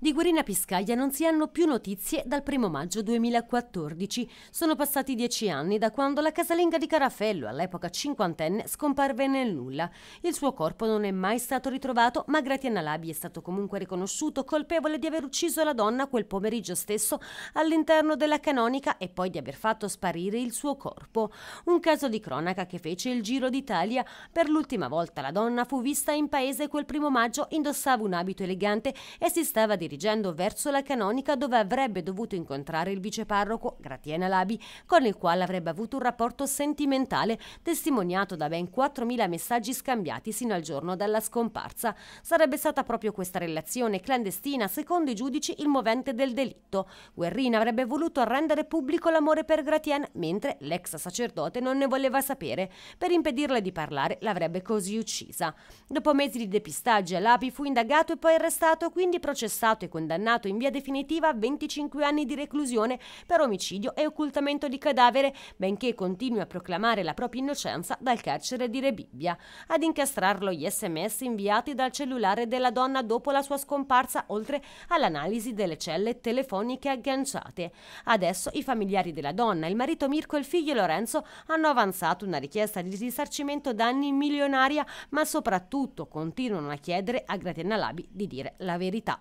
Di Guerina Piscaglia non si hanno più notizie dal 1 maggio 2014. Sono passati dieci anni da quando la casalinga di Carafello, all'epoca cinquantenne, scomparve nel nulla. Il suo corpo non è mai stato ritrovato, ma Gratiana Labi è stato comunque riconosciuto colpevole di aver ucciso la donna quel pomeriggio stesso all'interno della canonica e poi di aver fatto sparire il suo corpo. Un caso di cronaca che fece il giro d'Italia. Per l'ultima volta la donna fu vista in paese quel primo maggio, indossava un abito elegante e si stava di dirigendo verso la canonica dove avrebbe dovuto incontrare il viceparroco Gratiena Labi, con il quale avrebbe avuto un rapporto sentimentale testimoniato da ben 4.000 messaggi scambiati sino al giorno della scomparsa. Sarebbe stata proprio questa relazione clandestina, secondo i giudici, il movente del delitto. Guerrina avrebbe voluto rendere pubblico l'amore per Gratien, mentre l'ex sacerdote non ne voleva sapere. Per impedirle di parlare l'avrebbe così uccisa. Dopo mesi di depistaggio, Labi fu indagato e poi arrestato, quindi processato imputato e condannato in via definitiva a 25 anni di reclusione per omicidio e occultamento di cadavere, benché continui a proclamare la propria innocenza dal carcere di Rebibbia. Ad incastrarlo gli sms inviati dal cellulare della donna dopo la sua scomparsa, oltre all'analisi delle celle telefoniche agganciate. Adesso i familiari della donna, il marito Mirko e il figlio Lorenzo hanno avanzato una richiesta di risarcimento danni milionaria, ma soprattutto continuano a chiedere a Gratiana Labi di dire la verità.